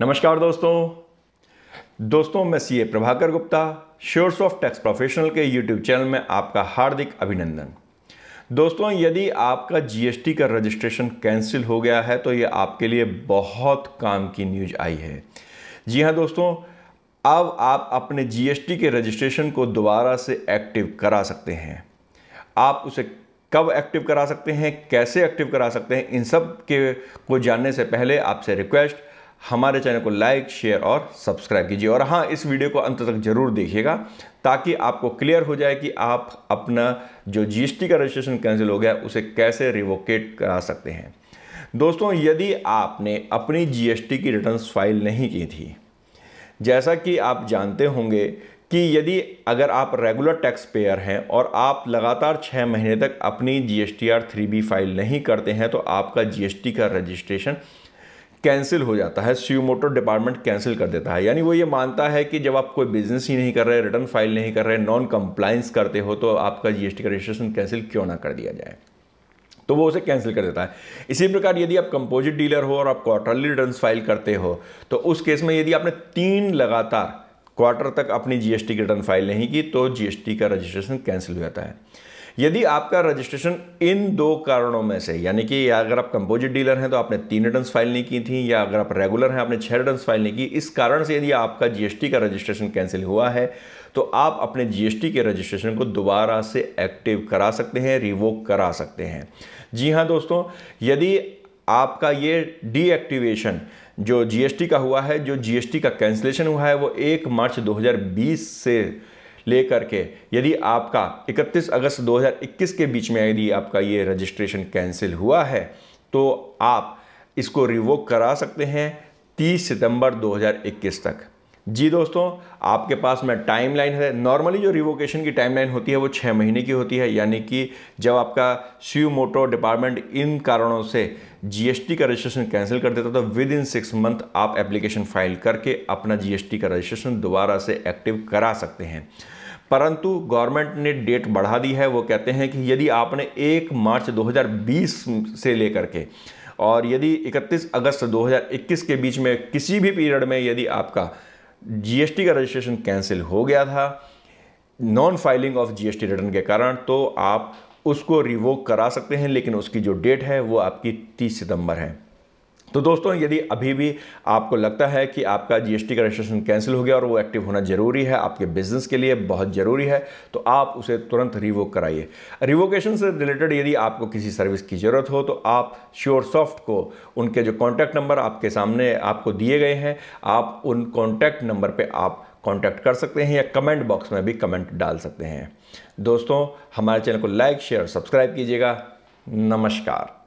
नमस्कार दोस्तों दोस्तों मैं सीए प्रभाकर गुप्ता श्योर्स ऑफ टैक्स प्रोफेशनल के यूट्यूब चैनल में आपका हार्दिक अभिनंदन दोस्तों यदि आपका जीएसटी का रजिस्ट्रेशन कैंसिल हो गया है तो ये आपके लिए बहुत काम की न्यूज आई है जी हाँ दोस्तों अब आप अपने जीएसटी के रजिस्ट्रेशन को दोबारा से एक्टिव करा सकते हैं आप उसे कब एक्टिव करा सकते हैं कैसे एक्टिव करा सकते हैं इन सब के को जानने से पहले आपसे रिक्वेस्ट हमारे चैनल को लाइक शेयर और सब्सक्राइब कीजिए और हाँ इस वीडियो को अंत तक जरूर देखिएगा ताकि आपको क्लियर हो जाए कि आप अपना जो जीएसटी का रजिस्ट्रेशन कैंसिल हो गया उसे कैसे रिवोकेट करा सकते हैं दोस्तों यदि आपने अपनी जीएसटी की रिटर्न फाइल नहीं की थी जैसा कि आप जानते होंगे कि यदि अगर आप रेगुलर टैक्स पेयर हैं और आप लगातार छः महीने तक अपनी G S T R three B file नहीं करते हैं तो आपका जी एस टी का रजिस्ट्रेशन कैंसिल हो जाता है सी मोटर डिपार्टमेंट कैंसिल कर देता है यानी वो ये मानता है कि जब आप कोई बिजनेस ही नहीं कर रहे रिटर्न फाइल नहीं कर रहे नॉन कंप्लाइंस करते हो तो आपका जीएसटी का रजिस्ट्रेशन कैंसिल क्यों ना कर दिया जाए तो वो उसे कैंसिल कर देता है इसी प्रकार यदि आप कंपोजिट डीलर हो और आप क्वार्टरली रिटर्न फाइल करते हो तो उस केस में यदि आपने तीन लगातार क्वार्टर तक अपनी जीएसटी की रिटर्न फाइल नहीं की तो जीएसटी का रजिस्ट्रेशन कैंसिल हो जाता है यदि आपका रजिस्ट्रेशन इन दो कारणों में से यानी कि अगर आप कंपोजिट डीलर हैं तो आपने तीन रिटर्न फाइल नहीं की थी या अगर आप रेगुलर हैं आपने छह रिटर्न फाइल नहीं की इस कारण से यदि आपका जीएसटी का रजिस्ट्रेशन कैंसिल हुआ है तो आप अपने जीएसटी के रजिस्ट्रेशन को दोबारा से एक्टिव करा सकते हैं रिवोक करा सकते हैं जी हाँ दोस्तों यदि आपका ये डीएक्टिवेशन जो जीएसटी का हुआ है जो जीएसटी का कैंसिलेशन हुआ है वो एक मार्च 2020 से लेकर के यदि आपका 31 अगस्त 2021 के बीच में यदि आपका ये रजिस्ट्रेशन कैंसिल हुआ है तो आप इसको रिवोक करा सकते हैं 30 सितंबर 2021 तक जी दोस्तों आपके पास में टाइमलाइन है नॉर्मली जो रिवोकेशन की टाइमलाइन होती है वो छः महीने की होती है यानी कि जब आपका सीयू मोटो डिपार्टमेंट इन कारणों से जीएसटी का रजिस्ट्रेशन कैंसिल कर देता तो विद इन सिक्स मंथ आप एप्लीकेशन फाइल करके अपना जीएसटी का रजिस्ट्रेशन दोबारा से एक्टिव करा सकते हैं परंतु गवर्नमेंट ने डेट बढ़ा दी है वो कहते हैं कि यदि आपने एक मार्च दो से लेकर के और यदि इकतीस अगस्त दो के बीच में किसी भी पीरियड में यदि आपका जीएसटी का रजिस्ट्रेशन कैंसिल हो गया था non filing of GST return के कारण तो आप उसको रिवोक करा सकते हैं लेकिन उसकी जो डेट है वो आपकी तीस सितंबर है तो दोस्तों यदि अभी भी आपको लगता है कि आपका जीएसटी का रजिस्ट्रेशन कैंसिल हो गया और वो एक्टिव होना ज़रूरी है आपके बिजनेस के लिए बहुत ज़रूरी है तो आप उसे तुरंत रिवोक कराइए रिवोकेशन से रिलेटेड यदि आपको किसी सर्विस की ज़रूरत हो तो आप श्योर सॉफ्ट को उनके जो कॉन्टैक्ट नंबर आपके सामने आपको दिए गए हैं आप उन कॉन्टैक्ट नंबर पर आप कॉन्टैक्ट कर सकते हैं या कमेंट बॉक्स में भी कमेंट डाल सकते हैं दोस्तों हमारे चैनल को लाइक शेयर सब्सक्राइब कीजिएगा नमस्कार